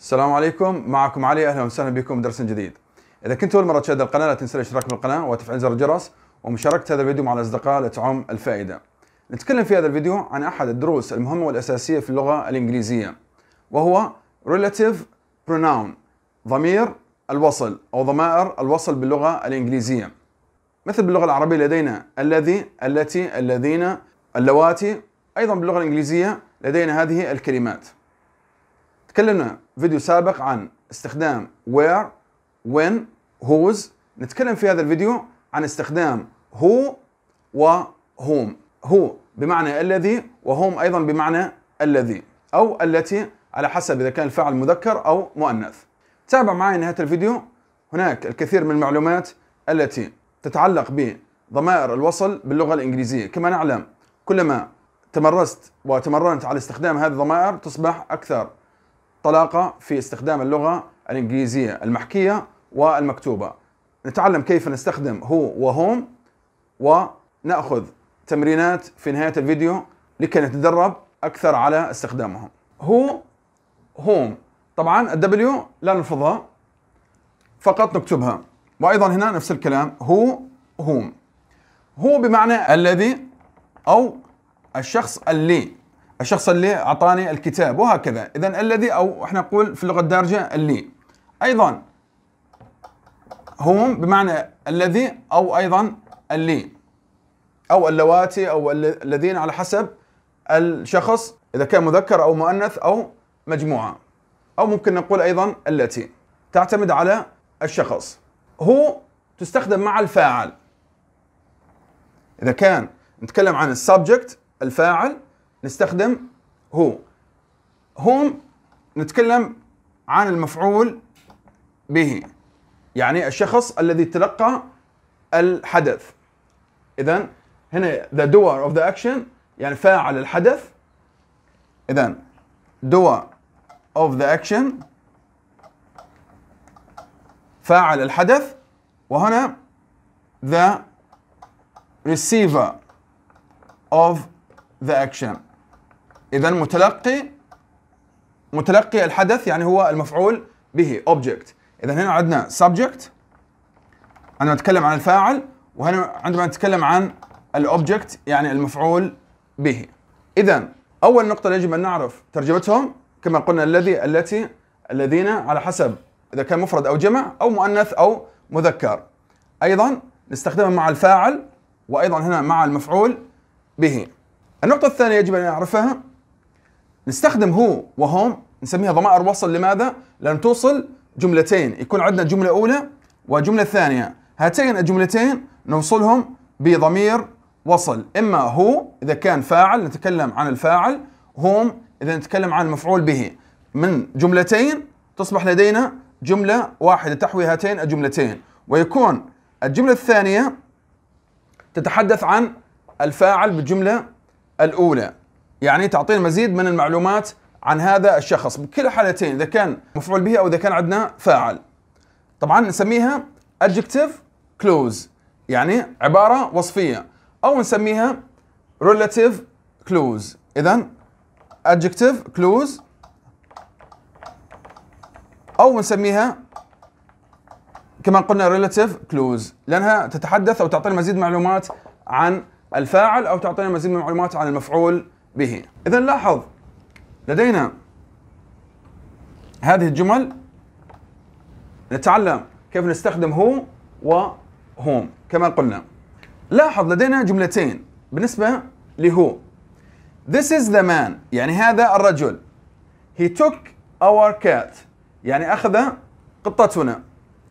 السلام عليكم معكم علي اهلا وسهلا بكم درس جديد اذا كنت اول مره تشاهد القناه لا تنسى الاشتراك بالقناه وتفعيل زر الجرس ومشاركه هذا الفيديو مع الاصدقاء لتعم الفائده نتكلم في هذا الفيديو عن احد الدروس المهمه والاساسيه في اللغه الانجليزيه وهو relative pronoun ضمير الوصل او ضمائر الوصل باللغه الانجليزيه مثل باللغه العربيه لدينا الذي التي الذين اللواتي ايضا باللغه الانجليزيه لدينا هذه الكلمات تكلمنا فيديو سابق عن استخدام where when هوز نتكلم في هذا الفيديو عن استخدام و هوم هو بمعنى الذي وهوم أيضا بمعنى الذي أو التي على حسب إذا كان الفاعل مذكر أو مؤنث تابع معي نهاية الفيديو هناك الكثير من المعلومات التي تتعلق بضمائر الوصل باللغة الإنجليزية كما نعلم كلما تمرست وتمرنت على استخدام هذه الضمائر تصبح أكثر طلاقة في استخدام اللغة الإنجليزية المحكية والمكتوبة نتعلم كيف نستخدم هو وهم ونأخذ تمرينات في نهاية الفيديو لكي نتدرب أكثر على استخدامهم هو هوم طبعا الدبليو لا نلفظها فقط نكتبها وأيضا هنا نفس الكلام هو هوم هو بمعنى الذي أو الشخص اللي الشخص اللي اعطاني الكتاب وهكذا اذا الذي او احنا نقول في اللغه الدارجه اللي ايضا هم بمعنى الذي او ايضا اللي او اللواتي او الذين على حسب الشخص اذا كان مذكر او مؤنث او مجموعه او ممكن نقول ايضا التي تعتمد على الشخص هو تستخدم مع الفاعل اذا كان نتكلم عن السبجكت الفاعل نستخدم هو هوم نتكلم عن المفعول به يعني الشخص الذي تلقى الحدث اذا هنا the doer of the action يعني فاعل الحدث اذا doer of the action فاعل الحدث وهنا the receiver of the action اذا متلقي متلقي الحدث يعني هو المفعول به اوبجكت اذا هنا عندنا سبجكت عندما نتكلم عن الفاعل وهنا عندما نتكلم عن الاوبجكت يعني المفعول به اذا اول نقطه يجب ان نعرف ترجمتهم كما قلنا الذي التي الذين على حسب اذا كان مفرد او جمع او مؤنث او مذكر ايضا نستخدمها مع الفاعل وايضا هنا مع المفعول به النقطه الثانيه يجب ان نعرفها نستخدم هو وهوم نسميها ضمائر وصل لماذا؟ لأن توصل جملتين يكون عندنا جملة أولى وجملة ثانية هاتين الجملتين نوصلهم بضمير وصل إما هو إذا كان فاعل نتكلم عن الفاعل هوم إذا نتكلم عن المفعول به من جملتين تصبح لدينا جملة واحدة تحوي هاتين الجملتين ويكون الجملة الثانية تتحدث عن الفاعل بالجملة الأولى يعني تعطينا مزيد من المعلومات عن هذا الشخص بكل الحالتين اذا كان مفعول به او اذا كان عندنا فاعل طبعا نسميها adjective close يعني عباره وصفيه او نسميها relative close اذا adjective close او نسميها كما قلنا relative close لانها تتحدث او تعطينا مزيد معلومات عن الفاعل او تعطينا مزيد من المعلومات عن المفعول به إذا لاحظ لدينا هذه الجمل نتعلم كيف نستخدم هو وهوم كما قلنا لاحظ لدينا جملتين بالنسبة لهو This is the man يعني هذا الرجل He took our cat يعني أخذ قطتنا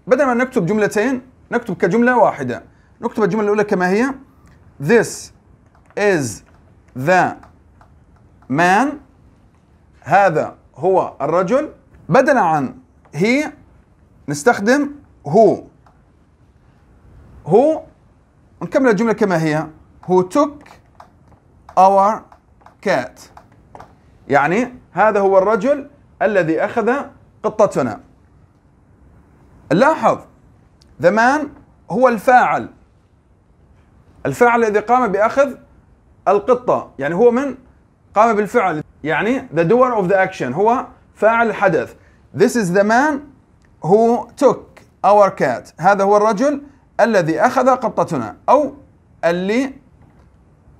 بدل ما نكتب جملتين نكتب كجملة واحدة نكتب الجملة الأولى كما هي This is the man هذا هو الرجل بدلا عن هي نستخدم هو هو نكمل الجملة كما هي who took our cat يعني هذا هو الرجل الذي أخذ قطتنا لاحظ the man هو الفاعل الفاعل الذي قام بأخذ القطة يعني هو من قام بالفعل يعني the doer of the action هو فاعل الحدث this is the man who took our cat هذا هو الرجل الذي أخذ قطتنا أو اللي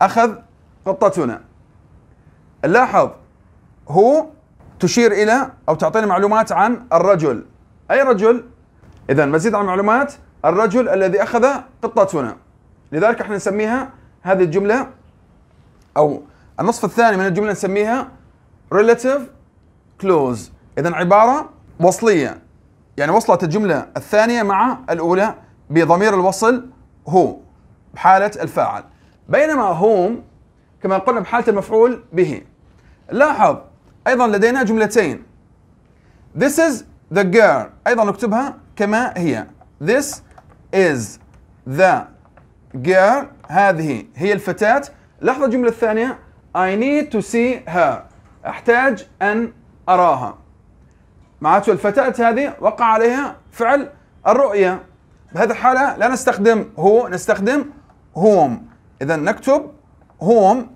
أخذ قطتنا لاحظ هو تشير إلى أو تعطينا معلومات عن الرجل أي رجل إذا مزيد عن معلومات الرجل الذي أخذ قطتنا لذلك احنا نسميها هذه الجملة أو النصف الثاني من الجمله نسميها relative كلوز اذا عباره وصليه يعني وصلت الجمله الثانيه مع الاولى بضمير الوصل هو بحاله الفاعل بينما هوم كما قلنا بحاله المفعول به لاحظ ايضا لدينا جملتين This is the girl ايضا نكتبها كما هي This is the girl هذه هي الفتاة لاحظ الجملة الثانية I need to see her أحتاج أن أراها معناته الفتاة هذه وقع عليها فعل الرؤية بهذه الحالة لا نستخدم هو نستخدم هوم إذا نكتب هوم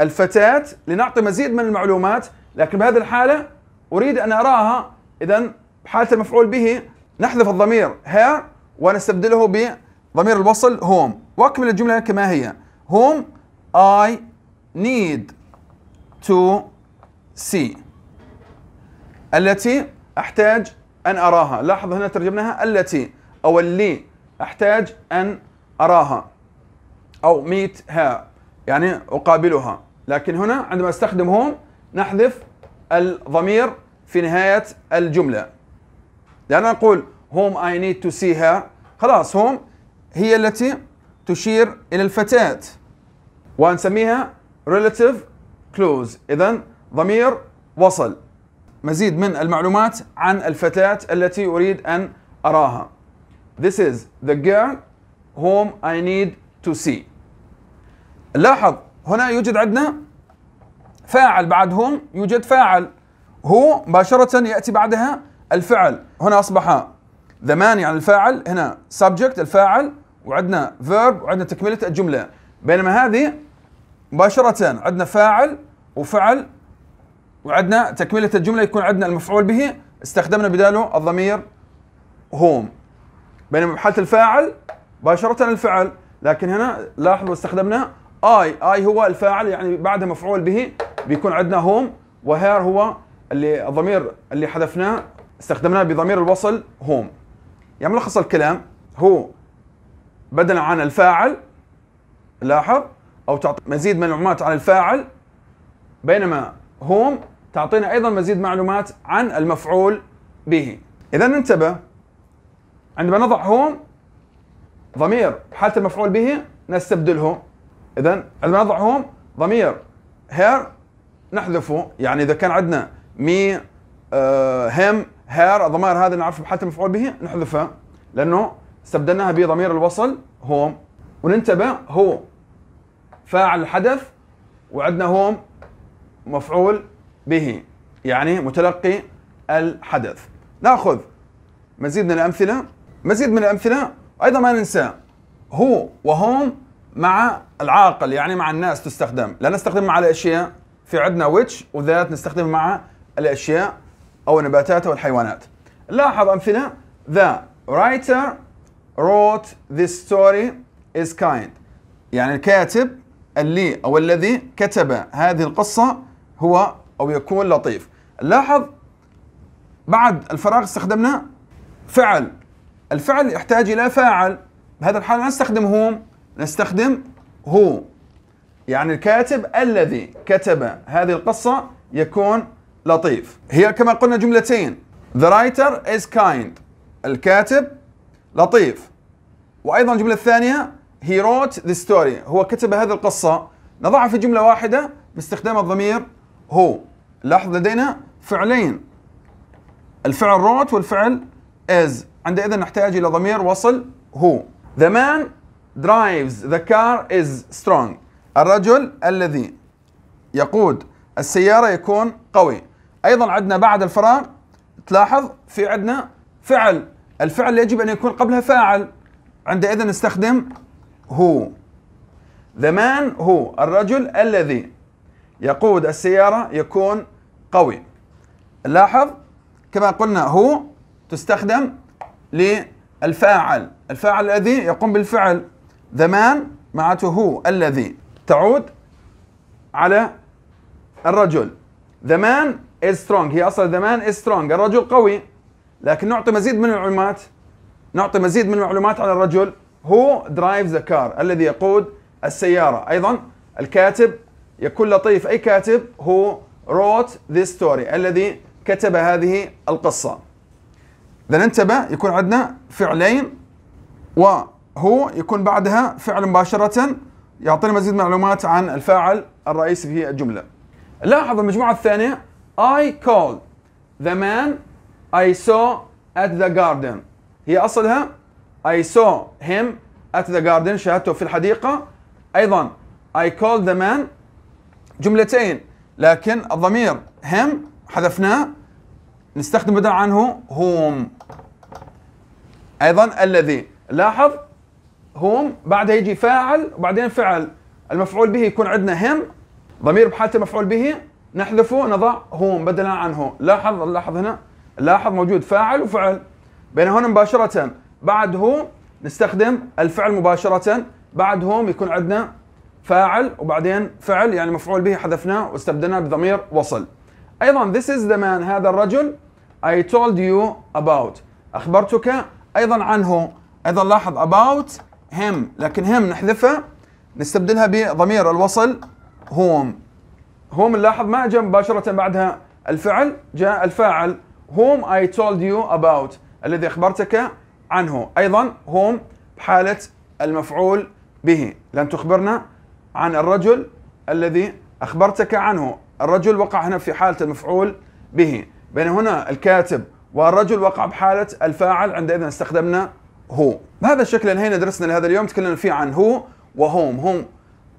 الفتاة لنعطي مزيد من المعلومات لكن بهذه الحالة أريد أن أراها إذا حالة المفعول به نحذف الضمير هير ونستبدله بضمير الوصل هوم واكمل الجملة كما هي هوم I need to see التي أحتاج أن أراها لاحظ هنا ترجمناها التي أو اللي أحتاج أن أراها أو meet her يعني أقابلها لكن هنا عندما استخدم هم نحذف الضمير في نهاية الجملة لأن أقول whom I need to see her خلاص هم هي التي تشير إلى الفتاة ونسميها relative close إذا ضمير وصل مزيد من المعلومات عن الفتاة التي أريد أن أراها This is the girl whom I need to see لاحظ هنا يوجد عندنا فاعل بعد يوجد فاعل هو مباشرة يأتي بعدها الفعل هنا أصبح the man يعني الفاعل هنا subject الفاعل وعندنا verb وعندنا تكملة الجملة بينما هذه مباشرة عندنا فاعل وفعل وعندنا تكملة الجملة يكون عندنا المفعول به استخدمنا بداله الضمير هوم بينما بحالة الفاعل مباشرة الفعل لكن هنا لاحظوا استخدمنا اي اي هو الفاعل يعني بعده مفعول به بيكون عندنا هوم وهير هو اللي الضمير اللي حذفناه استخدمناه بضمير الوصل هوم يعني ملخص الكلام هو بدلا عن الفاعل لاحظ او تعطي مزيد معلومات عن الفاعل بينما هوم تعطينا ايضا مزيد معلومات عن المفعول به اذا ننتبه عندما نضع هوم ضمير حالة المفعول به نستبدله اذا عندما نضع هوم ضمير هير نحذفه يعني اذا كان عندنا مي آه، هم هير الضمائر هذه نعرفها بحالة المفعول به نحذفها لانه استبدلناها بضمير الوصل هوم وننتبه هو فاعل الحدث وعندنا هون مفعول به يعني متلقي الحدث ناخذ مزيد من الامثله مزيد من الامثله ايضا ما ننسى هو وهم مع العاقل يعني مع الناس تستخدم لا نستخدم مع الاشياء في عندنا ويتش وذات نستخدم مع الاشياء او النباتات او الحيوانات لاحظ امثله ذا writer wrote this story is kind يعني الكاتب اللي أو الذي كتب هذه القصة هو أو يكون لطيف لاحظ بعد الفراغ استخدمنا فعل الفعل يحتاج إلى فاعل بهذا الحال لا نستخدم هو نستخدم هو يعني الكاتب الذي كتب هذه القصة يكون لطيف هي كما قلنا جملتين The writer is kind الكاتب لطيف وأيضا الجملة الثانية هي روت ذا ستوري هو كتب هذه القصة نضعها في جملة واحدة باستخدام الضمير هو لاحظ لدينا فعلين الفعل روت والفعل is عندئذ نحتاج إلى ضمير وصل هو The man drives the car is strong الرجل الذي يقود السيارة يكون قوي أيضا عندنا بعد الفراغ تلاحظ في عندنا فعل الفعل يجب أن يكون قبلها فاعل عندئذ نستخدم هو the man هو الرجل الذي يقود السيارة يكون قوي لاحظ كما قلنا هو تستخدم للفاعل الفاعل الذي يقوم بالفعل the man معناته هو الذي تعود على الرجل the man is strong هي أصلا the man is strong الرجل قوي لكن نعطي مزيد من المعلومات نعطي مزيد من المعلومات على الرجل هو درايف ذا كار الذي يقود السيارة أيضا الكاتب يكون لطيف أي كاتب هو روت ذي ستوري الذي كتب هذه القصة إذا انتبه يكون عندنا فعلين وهو يكون بعدها فعل مباشرة يعطينا مزيد معلومات عن الفاعل الرئيسي في الجملة لاحظ المجموعة الثانية I called the man I saw at the garden هي أصلها I saw him at the garden شاهدته في الحديقة أيضا I called the man جملتين لكن الضمير him حذفناه نستخدم بدل عنه whom أيضا الذي لاحظ هوم بعدها يجي فاعل وبعدين فعل المفعول به يكون عندنا هم ضمير بحالة المفعول به نحذفه نضع هوم بدلا عنه لاحظ لاحظ هنا لاحظ موجود فاعل وفعل بين هنا مباشرة بعده نستخدم الفعل مباشرة بعدهم يكون عندنا فاعل وبعدين فعل يعني مفعول به حذفناه واستبدلناه بضمير وصل ايضا this is the man هذا الرجل I told you about اخبرتك ايضا عنه ايضا لاحظ about him لكن him نحذفه نستبدلها بضمير الوصل هوم هوم نلاحظ ما جاء مباشرة بعدها الفعل جاء الفاعل whom I told you about الذي اخبرتك عنه أيضا هم بحالة المفعول به لن تخبرنا عن الرجل الذي أخبرتك عنه الرجل وقع هنا في حالة المفعول به بين هنا الكاتب والرجل وقع بحالة الفاعل عندئذ استخدمنا هو بهذا الشكل انهينا درسنا لهذا اليوم تكلمنا فيه عن هو وهم هم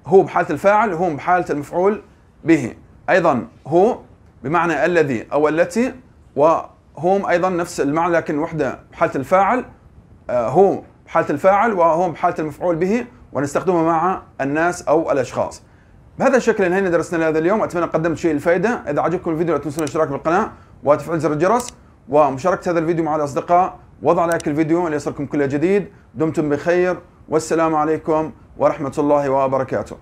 هو بحالة الفاعل وهم بحالة المفعول به أيضا هو بمعنى الذي أو التي وهم أيضا نفس المعنى لكن وحدة بحالة الفاعل هو آه، بحالة الفاعل وهو بحالة المفعول به ونستخدمه مع الناس أو الأشخاص بهذا الشكل انهينا درسنا لهذا اليوم اتمنى قدمت شيء الفائده اذا عجبكم الفيديو لا تنسون الاشتراك بالقناه وتفعيل زر الجرس ومشاركه هذا الفيديو مع الاصدقاء وضع لايك الفيديو ليصلكم كل جديد دمتم بخير والسلام عليكم ورحمه الله وبركاته